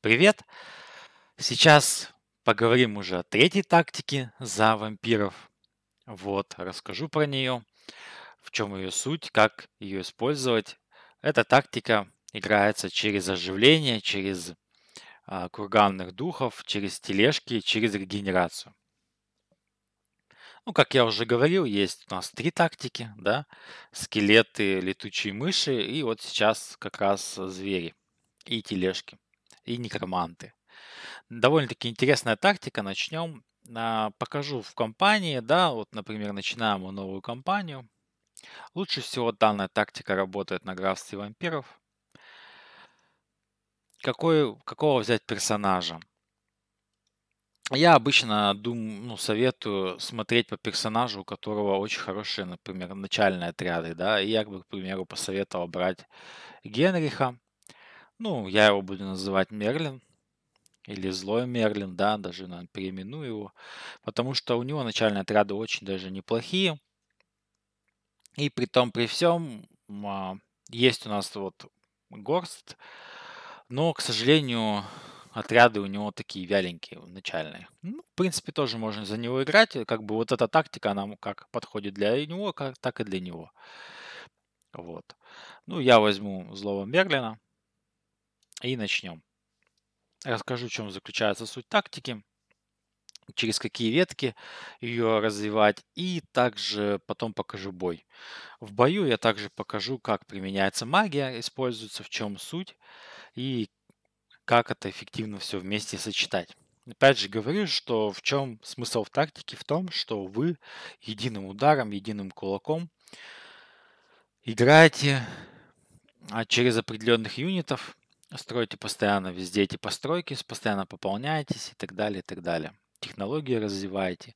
привет! Сейчас поговорим уже о третьей тактике за вампиров. Вот, расскажу про нее, в чем ее суть, как ее использовать. Эта тактика играется через оживление, через а, курганных духов, через тележки, через регенерацию. Ну, как я уже говорил, есть у нас три тактики, да, скелеты, летучие мыши и вот сейчас как раз звери и тележки и некроманты. Довольно-таки интересная тактика. Начнем. А, покажу в компании, да, вот, например, начинаем новую компанию. Лучше всего данная тактика работает на графстве вампиров. Какой, какого взять персонажа? Я обычно думаю, ну, советую смотреть по персонажу, у которого очень хорошие, например, начальные отряды, да. Я бы, к примеру, посоветовал брать Генриха. Ну, я его буду называть Мерлин или злой Мерлин, да, даже наверное, переименую его, потому что у него начальные отряды очень даже неплохие. И при том, при всем, а, есть у нас вот Горст, но, к сожалению, отряды у него такие вяленькие начальные. Ну, в принципе, тоже можно за него играть. Как бы вот эта тактика, она как подходит для него, как, так и для него. Вот. Ну, я возьму злого Мерлина. И начнем. Расскажу, в чем заключается суть тактики, через какие ветки ее развивать, и также потом покажу бой. В бою я также покажу, как применяется магия, используется, в чем суть, и как это эффективно все вместе сочетать. Опять же говорю, что в чем смысл в тактике? В том, что вы единым ударом, единым кулаком играете а, через определенных юнитов, Строите постоянно везде эти постройки, постоянно пополняетесь и так далее, и так далее. Технологии развиваете,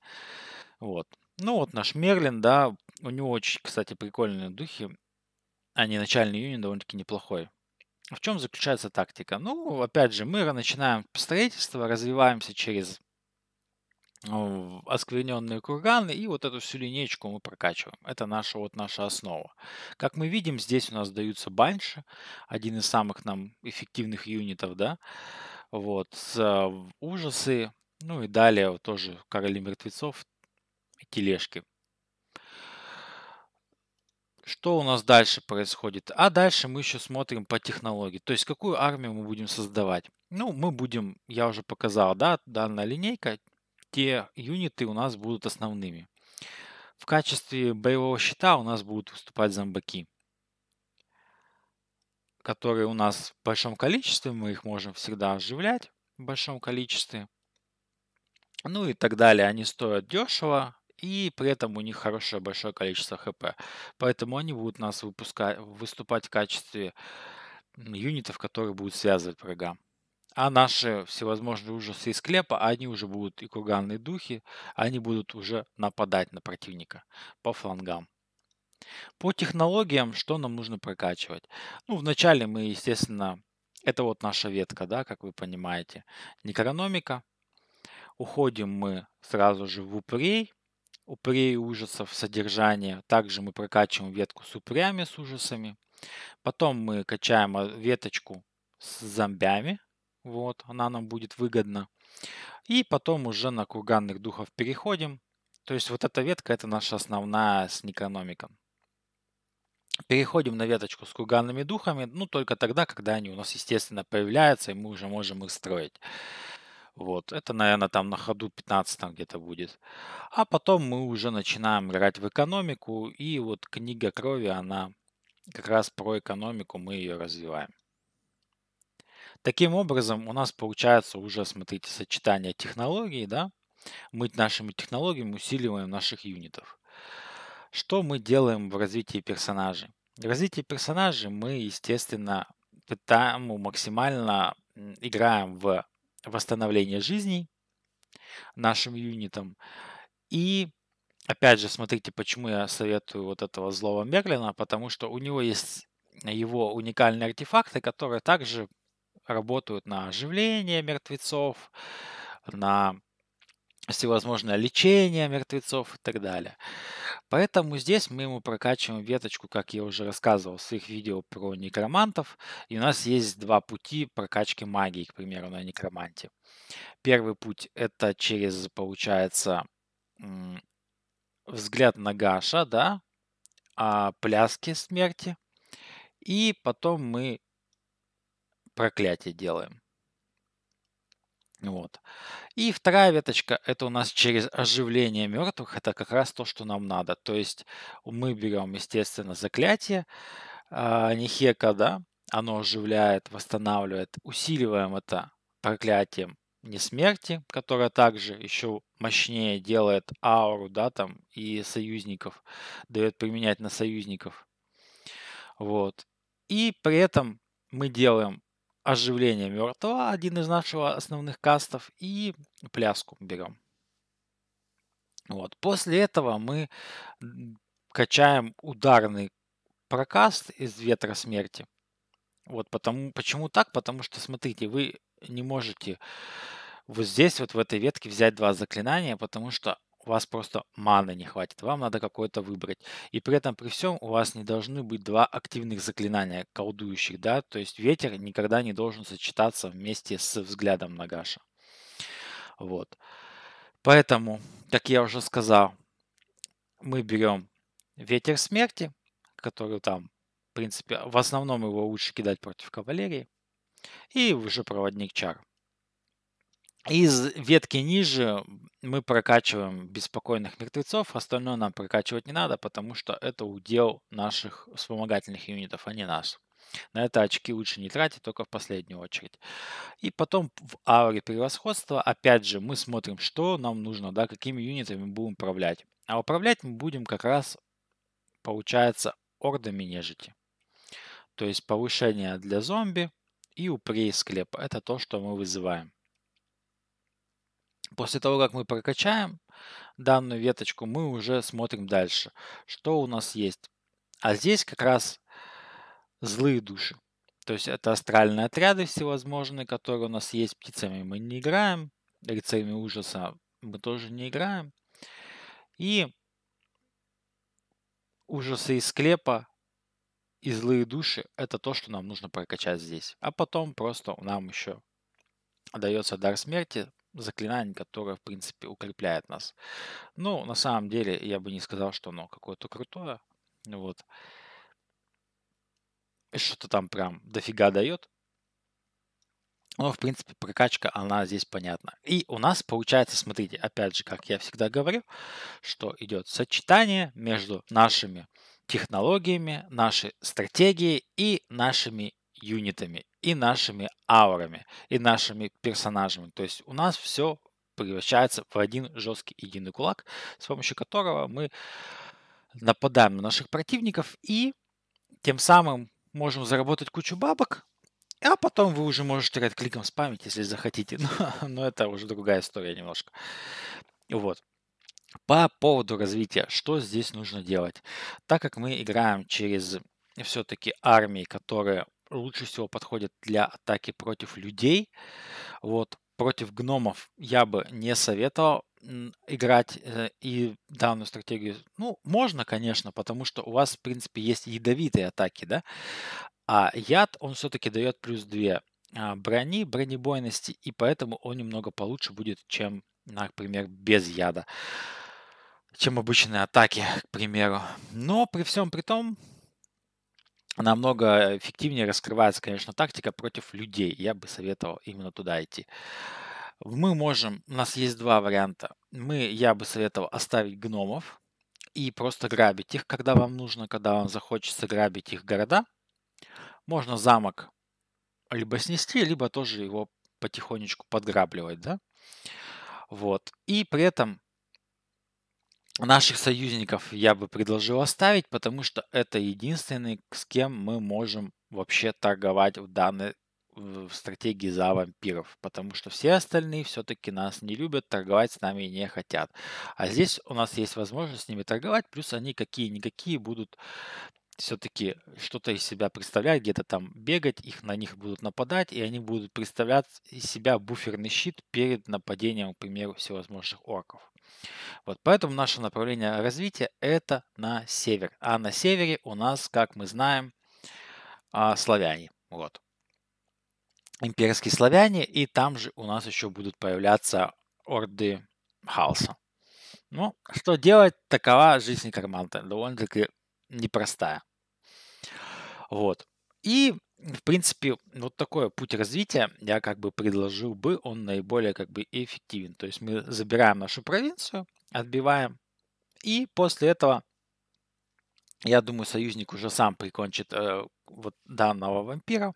Вот. Ну вот наш Мерлин, да, у него очень, кстати, прикольные духи. Они начальный юнит довольно-таки неплохой. В чем заключается тактика? Ну, опять же, мы начинаем строительство, развиваемся через оскверненные курганы, и вот эту всю линейку мы прокачиваем. Это наша, вот наша основа. Как мы видим, здесь у нас даются банши, один из самых нам эффективных юнитов, да, вот, а, ужасы, ну и далее тоже короли мертвецов, тележки. Что у нас дальше происходит? А дальше мы еще смотрим по технологии, то есть какую армию мы будем создавать. Ну, мы будем, я уже показал, да, данная линейка, те юниты у нас будут основными. В качестве боевого щита у нас будут выступать зомбаки, которые у нас в большом количестве, мы их можем всегда оживлять в большом количестве. Ну и так далее. Они стоят дешево, и при этом у них хорошее большое количество хп. Поэтому они будут нас выпускать, выступать в качестве юнитов, которые будут связывать врага. А наши всевозможные ужасы из склепа, они уже будут и курганные духи, они будут уже нападать на противника по флангам. По технологиям, что нам нужно прокачивать? Ну, вначале мы, естественно, это вот наша ветка, да, как вы понимаете, некрономика. Уходим мы сразу же в упырей, упырей ужасов содержания. Также мы прокачиваем ветку с упрями, с ужасами. Потом мы качаем а, веточку с зомбями, вот, она нам будет выгодна. И потом уже на курганных духов переходим. То есть вот эта ветка – это наша основная с некрономиком. Переходим на веточку с курганными духами, ну, только тогда, когда они у нас, естественно, появляются, и мы уже можем их строить. Вот, это, наверное, там на ходу 15 где-то будет. А потом мы уже начинаем играть в экономику, и вот книга крови, она как раз про экономику мы ее развиваем. Таким образом, у нас получается уже, смотрите, сочетание технологий, да, мы нашими технологиями усиливаем наших юнитов. Что мы делаем в развитии персонажей? В развитии персонажей мы, естественно, пытаем максимально играем в восстановление жизни нашим юнитам. И опять же, смотрите, почему я советую вот этого злого Мерлина, потому что у него есть его уникальные артефакты, которые также работают на оживление мертвецов, на всевозможное лечение мертвецов и так далее. Поэтому здесь мы ему прокачиваем веточку, как я уже рассказывал в своих видео про некромантов. И у нас есть два пути прокачки магии, к примеру, на некроманте. Первый путь это через, получается, взгляд на Гаша, да, а пляски смерти. И потом мы проклятие делаем. Вот. И вторая веточка – это у нас через оживление мертвых. Это как раз то, что нам надо. То есть мы берем, естественно, заклятие э, а, Нихека, да, оно оживляет, восстанавливает, усиливаем это проклятием несмерти, которое также еще мощнее делает ауру, да, там, и союзников, дает применять на союзников. Вот. И при этом мы делаем оживление мертвого, один из наших основных кастов, и пляску берем. Вот. После этого мы качаем ударный прокаст из ветра смерти. Вот потому, почему так? Потому что, смотрите, вы не можете вот здесь, вот в этой ветке взять два заклинания, потому что у вас просто маны не хватит, вам надо какое-то выбрать. И при этом при всем у вас не должны быть два активных заклинания колдующих, да, то есть ветер никогда не должен сочетаться вместе с взглядом Нагаша. Вот. Поэтому, как я уже сказал, мы берем ветер смерти, который там, в принципе, в основном его лучше кидать против кавалерии, и уже проводник чар. Из ветки ниже мы прокачиваем беспокойных мертвецов, остальное нам прокачивать не надо, потому что это удел наших вспомогательных юнитов, а не нас. На это очки лучше не тратить, только в последнюю очередь. И потом в ауре превосходства, опять же, мы смотрим, что нам нужно, да, какими юнитами будем управлять. А управлять мы будем как раз, получается, ордами нежити. То есть повышение для зомби и упрей склепа. Это то, что мы вызываем. После того, как мы прокачаем данную веточку, мы уже смотрим дальше, что у нас есть. А здесь как раз злые души. То есть это астральные отряды всевозможные, которые у нас есть. Птицами мы не играем, рыцарями ужаса мы тоже не играем. И ужасы из склепа и злые души – это то, что нам нужно прокачать здесь. А потом просто нам еще дается дар смерти, заклинаний, которое, в принципе, укрепляет нас. Ну, на самом деле, я бы не сказал, что оно какое-то крутое. Вот. Что-то там прям дофига дает. Но, в принципе, прокачка, она здесь понятна. И у нас получается, смотрите, опять же, как я всегда говорю, что идет сочетание между нашими технологиями, нашей стратегией и нашими юнитами и нашими аурами, и нашими персонажами. То есть у нас все превращается в один жесткий единый кулак, с помощью которого мы нападаем на наших противников и тем самым можем заработать кучу бабок, а потом вы уже можете играть кликом с памяти, если захотите. Но, но это уже другая история немножко. Вот. По поводу развития, что здесь нужно делать? Так как мы играем через все-таки армии, которые лучше всего подходит для атаки против людей. Вот, против гномов я бы не советовал играть э, и данную стратегию. Ну, можно, конечно, потому что у вас, в принципе, есть ядовитые атаки, да? А яд, он все-таки дает плюс 2 а, брони, бронебойности, и поэтому он немного получше будет, чем, например, без яда чем обычные атаки, к примеру. Но при всем при том, намного эффективнее раскрывается, конечно, тактика против людей. Я бы советовал именно туда идти. Мы можем, у нас есть два варианта. Мы, я бы советовал оставить гномов и просто грабить их, когда вам нужно, когда вам захочется грабить их города. Можно замок либо снести, либо тоже его потихонечку подграбливать, да. Вот. И при этом Наших союзников я бы предложил оставить, потому что это единственный, с кем мы можем вообще торговать в данной в стратегии за вампиров, потому что все остальные все-таки нас не любят, торговать с нами не хотят. А здесь у нас есть возможность с ними торговать, плюс они какие-никакие будут все-таки что-то из себя представлять, где-то там бегать, их на них будут нападать, и они будут представлять из себя буферный щит перед нападением, к примеру, всевозможных орков. Вот поэтому наше направление развития это на север. А на севере у нас, как мы знаем, а, славяне. Вот. Имперские славяне, и там же у нас еще будут появляться орды халса. Ну, что делать, такова жизнь некроманта. Довольно-таки непростая. Вот. И в принципе, вот такой путь развития я как бы предложил бы, он наиболее как бы эффективен. То есть мы забираем нашу провинцию, отбиваем, и после этого, я думаю, союзник уже сам прикончит э, вот данного вампира.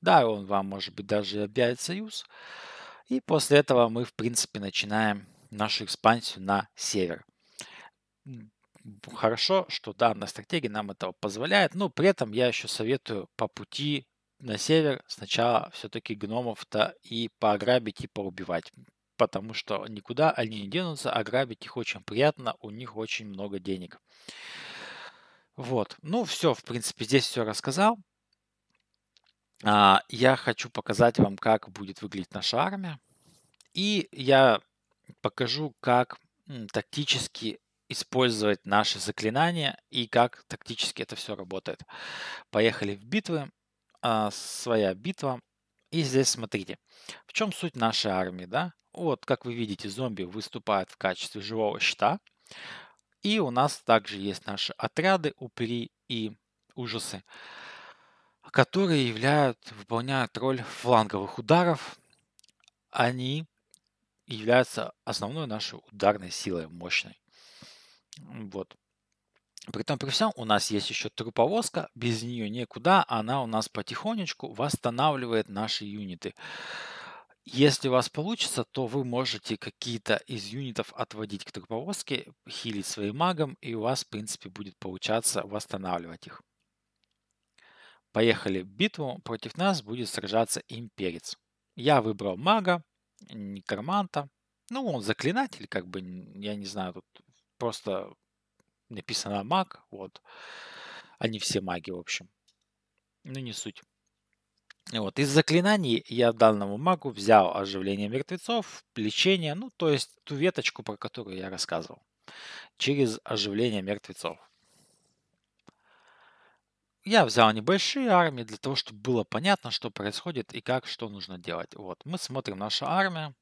Да, он вам, может быть, даже объявит союз. И после этого мы, в принципе, начинаем нашу экспансию на север хорошо, что данная стратегия нам этого позволяет, но при этом я еще советую по пути на север сначала все-таки гномов-то и пограбить, и поубивать потому что никуда они не денутся, а грабить их очень приятно, у них очень много денег. Вот, ну все, в принципе, здесь все рассказал. А, я хочу показать вам, как будет выглядеть наша армия. И я покажу, как м, тактически использовать наши заклинания и как тактически это все работает. Поехали в битвы. А, своя битва. И здесь смотрите, в чем суть нашей армии, да? Вот, как вы видите, зомби выступают в качестве живого щита. И у нас также есть наши отряды, упыри и ужасы, которые являют, выполняют роль фланговых ударов. Они являются основной нашей ударной силой мощной. Вот. При этом, при всем, у нас есть еще труповозка, без нее никуда, она у нас потихонечку восстанавливает наши юниты. Если у вас получится, то вы можете какие-то из юнитов отводить к труповозке, хилить своим магом, и у вас, в принципе, будет получаться восстанавливать их. Поехали в битву. Против нас будет сражаться имперец. Я выбрал мага, некроманта. Ну, он заклинатель, как бы, я не знаю, тут просто написано маг, вот. Они все маги, в общем. Ну, не суть. Вот. Из заклинаний я данному магу взял оживление мертвецов, лечение, ну, то есть ту веточку, про которую я рассказывал, через оживление мертвецов. Я взял небольшие армии для того, чтобы было понятно, что происходит и как, что нужно делать. Вот, мы смотрим нашу армию,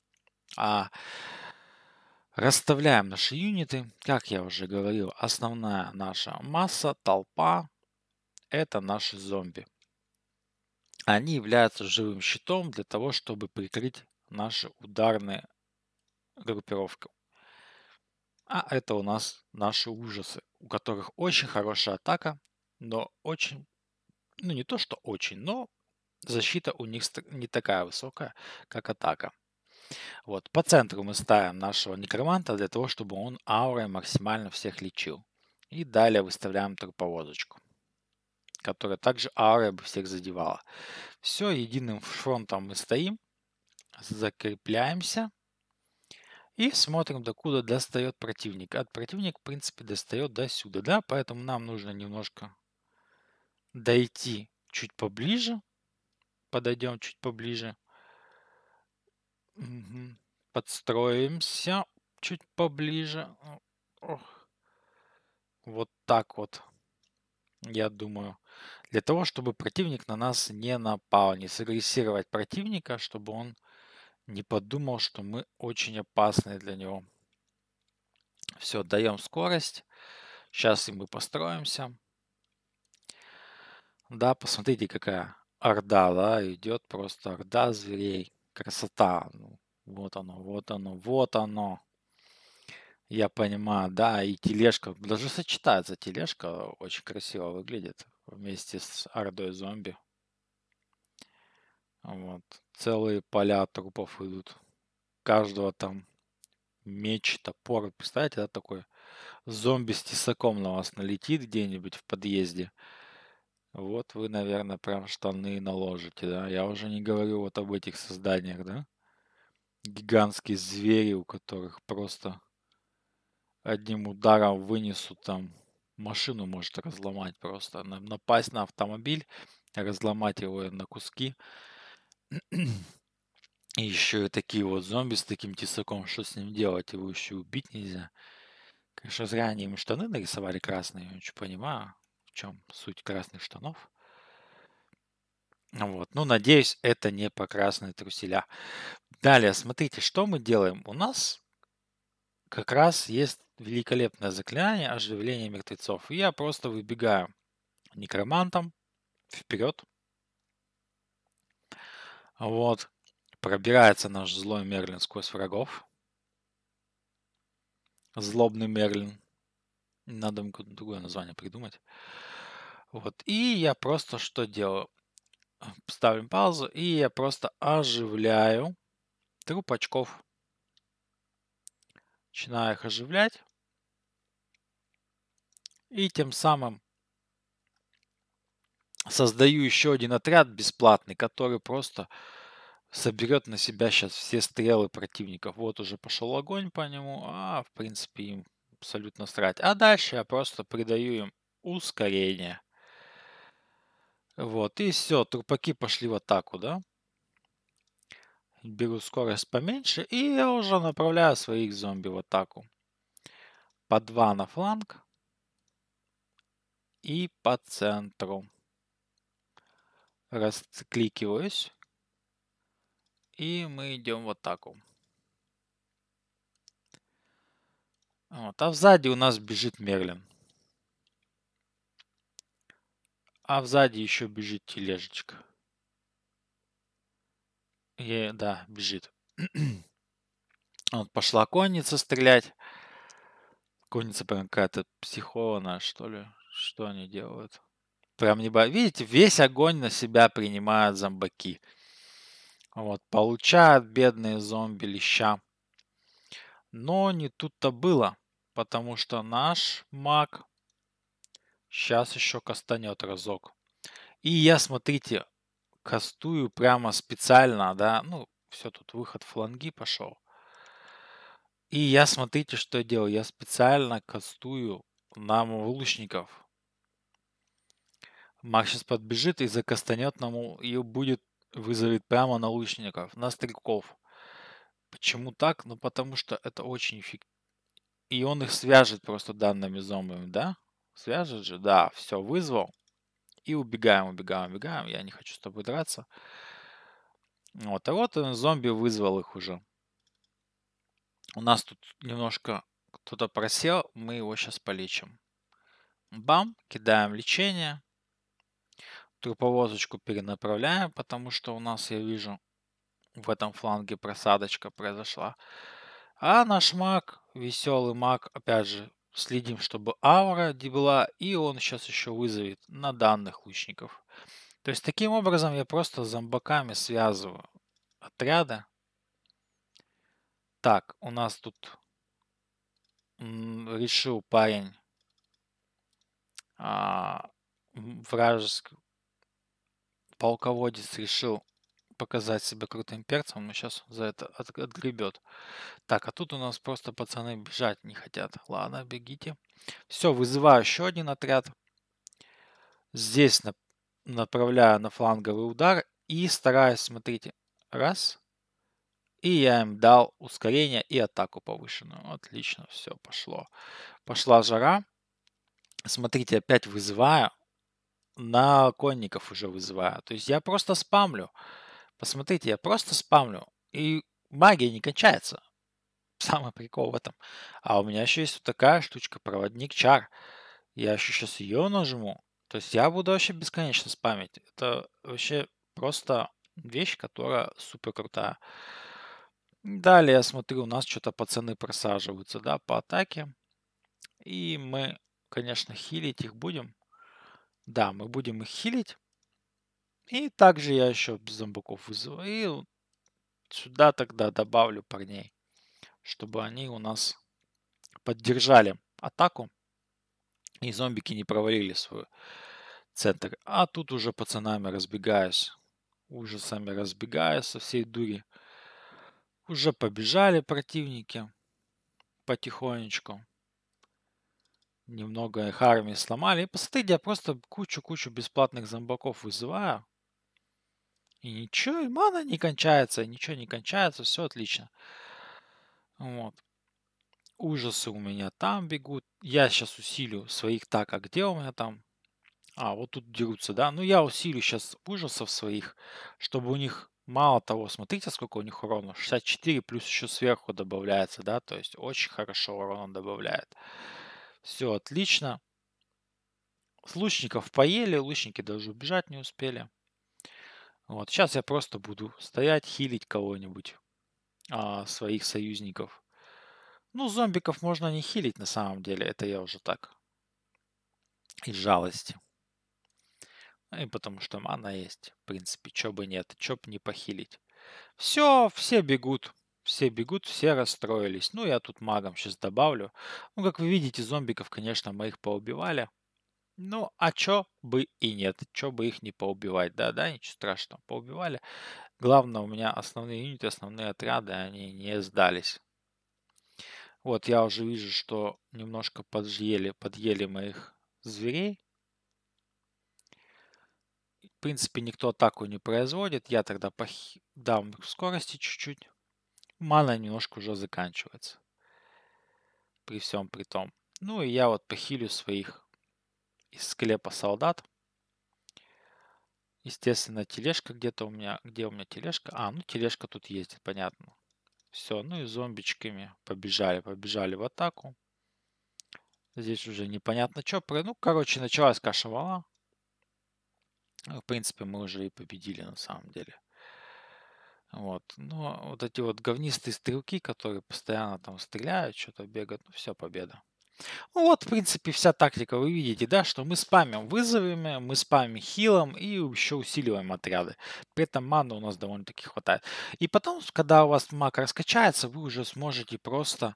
а Расставляем наши юниты. Как я уже говорил, основная наша масса, толпа, это наши зомби. Они являются живым щитом для того, чтобы прикрыть наши ударные группировки. А это у нас наши ужасы, у которых очень хорошая атака, но очень, ну не то что очень, но защита у них не такая высокая, как атака. Вот. По центру мы ставим нашего некроманта для того, чтобы он аурой максимально всех лечил. И далее выставляем труповозочку, которая также аурой бы всех задевала. Все, единым фронтом мы стоим, закрепляемся и смотрим, докуда достает противник. От противника, в принципе, достает до сюда, да, поэтому нам нужно немножко дойти чуть поближе, подойдем чуть поближе, Подстроимся чуть поближе. Ох. Вот так вот, я думаю. Для того, чтобы противник на нас не напал, не сагрессировать противника, чтобы он не подумал, что мы очень опасны для него. Все, даем скорость. Сейчас и мы построимся. Да, посмотрите, какая орда, да, идет просто орда зверей. Красота. Ну, вот оно, вот оно, вот оно. Я понимаю, да, и тележка. Даже сочетается тележка. Очень красиво выглядит вместе с ордой зомби. Вот. Целые поля трупов идут. Каждого там меч, топор. Представляете, да, такой зомби с тесаком на вас налетит где-нибудь в подъезде. Вот вы, наверное, прям штаны наложите, да? Я уже не говорю вот об этих созданиях, да? Гигантские звери, у которых просто одним ударом вынесут там машину может разломать просто. Напасть на автомобиль, разломать его на куски. И еще и такие вот зомби с таким тесаком, что с ним делать? Его еще убить нельзя. Конечно, зря они им штаны нарисовали красные, я ничего понимаю чем суть красных штанов. Вот. Ну, надеюсь, это не по красные труселя. Далее, смотрите, что мы делаем. У нас как раз есть великолепное заклинание оживления мертвецов. я просто выбегаю некромантом вперед. Вот. Пробирается наш злой Мерлин сквозь врагов. Злобный Мерлин. Надо другое название придумать. Вот. И я просто что делаю? Ставим паузу, и я просто оживляю трупачков. Начинаю их оживлять. И тем самым создаю еще один отряд бесплатный, который просто соберет на себя сейчас все стрелы противников. Вот уже пошел огонь по нему, а в принципе им абсолютно срать. А дальше я просто придаю им ускорение. Вот, и все, трупаки пошли в атаку, да? Беру скорость поменьше, и я уже направляю своих зомби в атаку. По два на фланг и по центру. Раскликиваюсь. И мы идем в атаку. Вот, а сзади у нас бежит Мерлин. А сзади еще бежит тележечка. И, да, бежит. вот пошла конница стрелять. Конница прям какая-то психованная, что ли. Что они делают? Прям не бо... Видите, весь огонь на себя принимают зомбаки. Вот, получают бедные зомби леща. Но не тут-то было потому что наш маг сейчас еще кастанет разок. И я, смотрите, кастую прямо специально, да, ну, все, тут выход фланги пошел. И я, смотрите, что я делаю. Я специально кастую нам лучников. Маг сейчас подбежит и закастанет нам, и будет, вызовет прямо на лучников, на стрелков. Почему так? Ну, потому что это очень эффективно и он их свяжет просто данными зомбами, да? Свяжет же, да, все, вызвал. И убегаем, убегаем, убегаем. Я не хочу с тобой драться. Вот, а вот он, э, зомби вызвал их уже. У нас тут немножко кто-то просел, мы его сейчас полечим. Бам, кидаем лечение. Труповозочку перенаправляем, потому что у нас, я вижу, в этом фланге просадочка произошла. А наш маг веселый маг, опять же, следим, чтобы аура дебла, и он сейчас еще вызовет на данных лучников. То есть таким образом я просто зомбаками связываю отряды. Так, у нас тут решил парень а, вражеский полководец решил показать себя крутым перцем, но сейчас за это от, отгребет. Так, а тут у нас просто пацаны бежать не хотят. Ладно, бегите. Все, вызываю еще один отряд. Здесь на, направляю на фланговый удар и стараюсь, смотрите, раз. И я им дал ускорение и атаку повышенную. Отлично, все, пошло. Пошла жара. Смотрите, опять вызываю. На конников уже вызываю. То есть я просто спамлю. Посмотрите, я просто спамлю. И магия не кончается. Самый прикол в этом. А у меня еще есть вот такая штучка, проводник чар. Я еще сейчас ее нажму. То есть я буду вообще бесконечно спамить. Это вообще просто вещь, которая супер крутая. Далее я смотрю, у нас что-то пацаны просаживаются, да, по атаке. И мы, конечно, хилить их будем. Да, мы будем их хилить. И также я еще зомбаков вызову. И сюда тогда добавлю парней, чтобы они у нас поддержали атаку. И зомбики не провалили свой центр. А тут уже пацанами разбегаюсь. Ужасами разбегаюсь со всей дури. Уже побежали противники потихонечку. Немного их армии сломали. И посмотрите, я просто кучу-кучу бесплатных зомбаков вызываю. И ничего, и мана не кончается, и ничего не кончается, все отлично. Вот. Ужасы у меня там бегут. Я сейчас усилю своих так, а где у меня там? А, вот тут дерутся, да? Ну, я усилю сейчас ужасов своих, чтобы у них мало того, смотрите, сколько у них урона. 64 плюс еще сверху добавляется, да? То есть очень хорошо урона добавляет. Все отлично. С лучников поели, лучники даже убежать не успели. Вот. Сейчас я просто буду стоять, хилить кого-нибудь, а, своих союзников. Ну, зомбиков можно не хилить на самом деле, это я уже так. Из жалости. И потому что мана есть. В принципе, чё бы нет, чё бы не похилить. Все, все бегут. Все бегут, все расстроились. Ну, я тут магом сейчас добавлю. Ну, как вы видите, зомбиков, конечно, моих поубивали. Ну, а чё бы и нет, чё бы их не поубивать, да-да, ничего страшного, поубивали. Главное, у меня основные юниты, основные отряды, они не сдались. Вот, я уже вижу, что немножко подъели, подъели моих зверей. В принципе, никто атаку не производит. Я тогда пох... дам скорости чуть-чуть. Мана немножко уже заканчивается. При всем при том. Ну и я вот похилю своих из склепа солдат. Естественно, тележка где-то у меня. Где у меня тележка? А, ну тележка тут ездит, понятно. Все, ну и зомбичками побежали, побежали в атаку. Здесь уже непонятно что. Ну, короче, началась кашевала. В принципе, мы уже и победили на самом деле. Вот. Но вот эти вот говнистые стрелки, которые постоянно там стреляют, что-то бегают, ну все, победа. Ну вот, в принципе, вся тактика. Вы видите, да, что мы спамим вызовами, мы спамим хилом и еще усиливаем отряды. При этом маны у нас довольно-таки хватает. И потом, когда у вас маг раскачается, вы уже сможете просто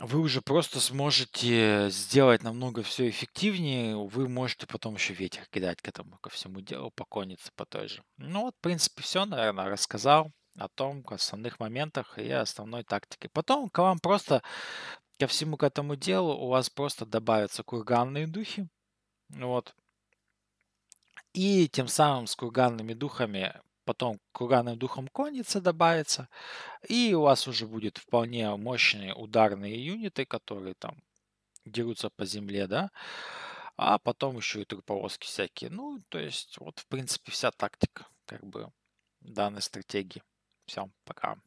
вы уже просто сможете сделать намного все эффективнее. Вы можете потом еще ветер кидать к этому, ко всему делу, покониться по той же. Ну вот, в принципе, все, наверное, рассказал о том, о основных моментах и основной тактике. Потом к вам просто ко всему к этому делу у вас просто добавятся курганные духи. Вот. И тем самым с курганными духами потом курганным духом конница добавится, и у вас уже будет вполне мощные ударные юниты, которые там дерутся по земле, да, а потом еще и труповозки всякие. Ну, то есть, вот, в принципе, вся тактика, как бы, данной стратегии. Все, пока.